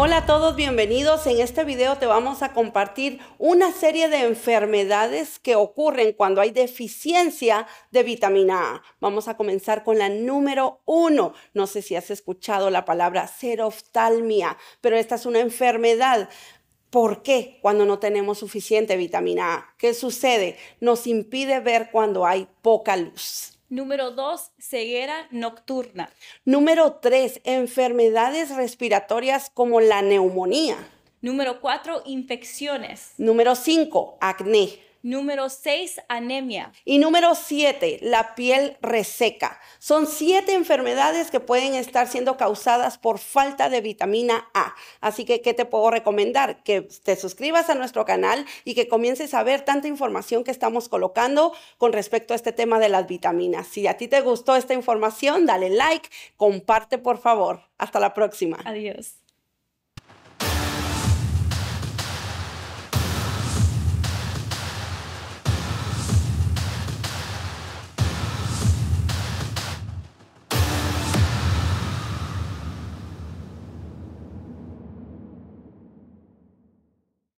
Hola a todos, bienvenidos. En este video te vamos a compartir una serie de enfermedades que ocurren cuando hay deficiencia de vitamina A. Vamos a comenzar con la número uno. No sé si has escuchado la palabra seroftalmia, pero esta es una enfermedad ¿Por qué cuando no tenemos suficiente vitamina A? ¿Qué sucede? Nos impide ver cuando hay poca luz. Número dos, ceguera nocturna. Número tres, enfermedades respiratorias como la neumonía. Número cuatro, infecciones. Número cinco, acné. Número 6, anemia. Y número 7, la piel reseca. Son siete enfermedades que pueden estar siendo causadas por falta de vitamina A. Así que, ¿qué te puedo recomendar? Que te suscribas a nuestro canal y que comiences a ver tanta información que estamos colocando con respecto a este tema de las vitaminas. Si a ti te gustó esta información, dale like, comparte por favor. Hasta la próxima. Adiós.